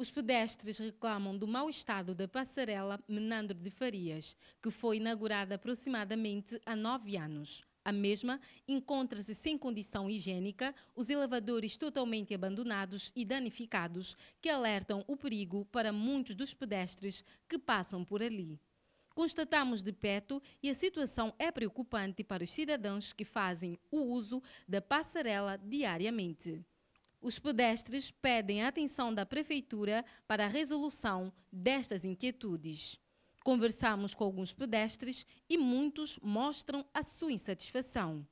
Os pedestres reclamam do mau estado da passarela Menandro de Farias, que foi inaugurada aproximadamente há nove anos. A mesma encontra-se sem condição higiênica, os elevadores totalmente abandonados e danificados, que alertam o perigo para muitos dos pedestres que passam por ali. Constatamos de perto e a situação é preocupante para os cidadãos que fazem o uso da passarela diariamente. Os pedestres pedem a atenção da Prefeitura para a resolução destas inquietudes. Conversamos com alguns pedestres e muitos mostram a sua insatisfação.